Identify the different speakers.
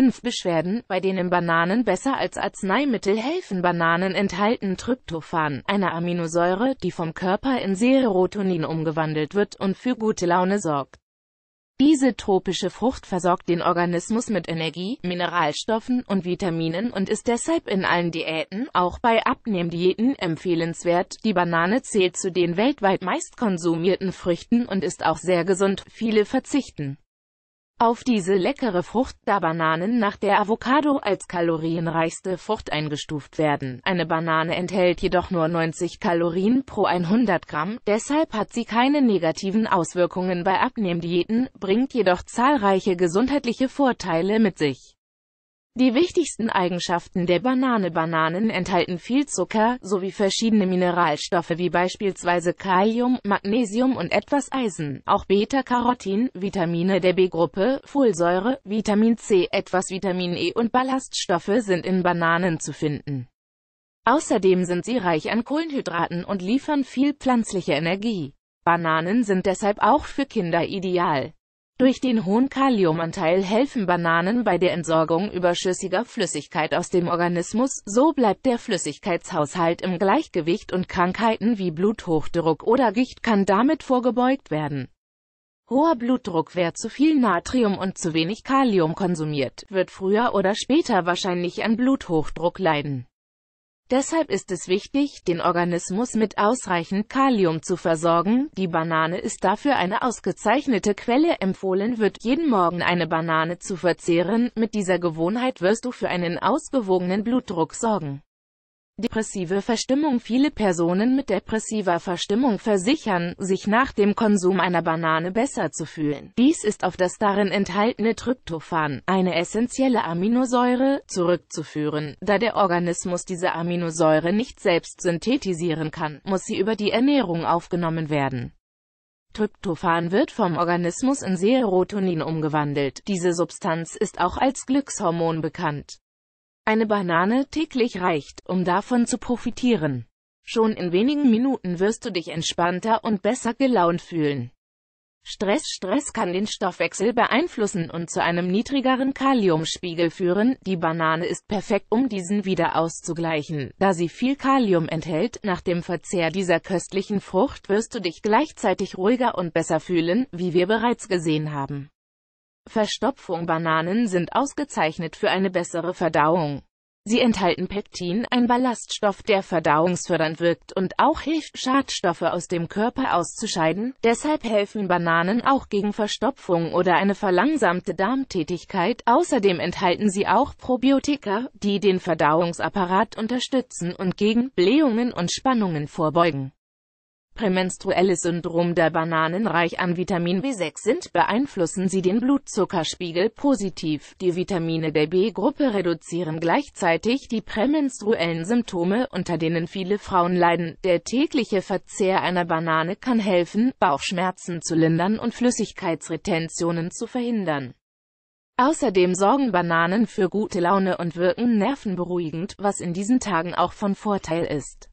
Speaker 1: 5 Beschwerden, bei denen Bananen besser als Arzneimittel helfen. Bananen enthalten Tryptophan, eine Aminosäure, die vom Körper in Serotonin umgewandelt wird und für gute Laune sorgt. Diese tropische Frucht versorgt den Organismus mit Energie, Mineralstoffen und Vitaminen und ist deshalb in allen Diäten, auch bei Abnehmdiäten, empfehlenswert. Die Banane zählt zu den weltweit meist konsumierten Früchten und ist auch sehr gesund, viele verzichten auf diese leckere Frucht, da Bananen nach der Avocado als kalorienreichste Frucht eingestuft werden. Eine Banane enthält jedoch nur 90 Kalorien pro 100 Gramm, deshalb hat sie keine negativen Auswirkungen bei Abnehmdiäten, bringt jedoch zahlreiche gesundheitliche Vorteile mit sich. Die wichtigsten Eigenschaften der Banane Bananen enthalten viel Zucker, sowie verschiedene Mineralstoffe wie beispielsweise Kalium, Magnesium und etwas Eisen, auch Beta-Carotin, Vitamine der B-Gruppe, Folsäure, Vitamin C, etwas Vitamin E und Ballaststoffe sind in Bananen zu finden. Außerdem sind sie reich an Kohlenhydraten und liefern viel pflanzliche Energie. Bananen sind deshalb auch für Kinder ideal. Durch den hohen Kaliumanteil helfen Bananen bei der Entsorgung überschüssiger Flüssigkeit aus dem Organismus, so bleibt der Flüssigkeitshaushalt im Gleichgewicht und Krankheiten wie Bluthochdruck oder Gicht kann damit vorgebeugt werden. Hoher Blutdruck, wer zu viel Natrium und zu wenig Kalium konsumiert, wird früher oder später wahrscheinlich an Bluthochdruck leiden. Deshalb ist es wichtig, den Organismus mit ausreichend Kalium zu versorgen. Die Banane ist dafür eine ausgezeichnete Quelle. Empfohlen wird, jeden Morgen eine Banane zu verzehren. Mit dieser Gewohnheit wirst du für einen ausgewogenen Blutdruck sorgen. Depressive Verstimmung Viele Personen mit depressiver Verstimmung versichern, sich nach dem Konsum einer Banane besser zu fühlen. Dies ist auf das darin enthaltene Tryptophan, eine essentielle Aminosäure, zurückzuführen. Da der Organismus diese Aminosäure nicht selbst synthetisieren kann, muss sie über die Ernährung aufgenommen werden. Tryptophan wird vom Organismus in Serotonin umgewandelt. Diese Substanz ist auch als Glückshormon bekannt. Eine Banane täglich reicht, um davon zu profitieren. Schon in wenigen Minuten wirst du dich entspannter und besser gelaunt fühlen. Stress Stress kann den Stoffwechsel beeinflussen und zu einem niedrigeren Kaliumspiegel führen. Die Banane ist perfekt, um diesen wieder auszugleichen, da sie viel Kalium enthält. Nach dem Verzehr dieser köstlichen Frucht wirst du dich gleichzeitig ruhiger und besser fühlen, wie wir bereits gesehen haben. Verstopfung Bananen sind ausgezeichnet für eine bessere Verdauung. Sie enthalten Pektin, ein Ballaststoff, der verdauungsfördernd wirkt und auch hilft, Schadstoffe aus dem Körper auszuscheiden. Deshalb helfen Bananen auch gegen Verstopfung oder eine verlangsamte Darmtätigkeit. Außerdem enthalten sie auch Probiotika, die den Verdauungsapparat unterstützen und gegen Blähungen und Spannungen vorbeugen. Prämenstruelles Syndrom der Bananen reich an Vitamin B6 sind, beeinflussen sie den Blutzuckerspiegel positiv. Die Vitamine der B-Gruppe reduzieren gleichzeitig die prämenstruellen Symptome, unter denen viele Frauen leiden. Der tägliche Verzehr einer Banane kann helfen, Bauchschmerzen zu lindern und Flüssigkeitsretentionen zu verhindern. Außerdem sorgen Bananen für gute Laune und wirken nervenberuhigend, was in diesen Tagen auch von Vorteil ist.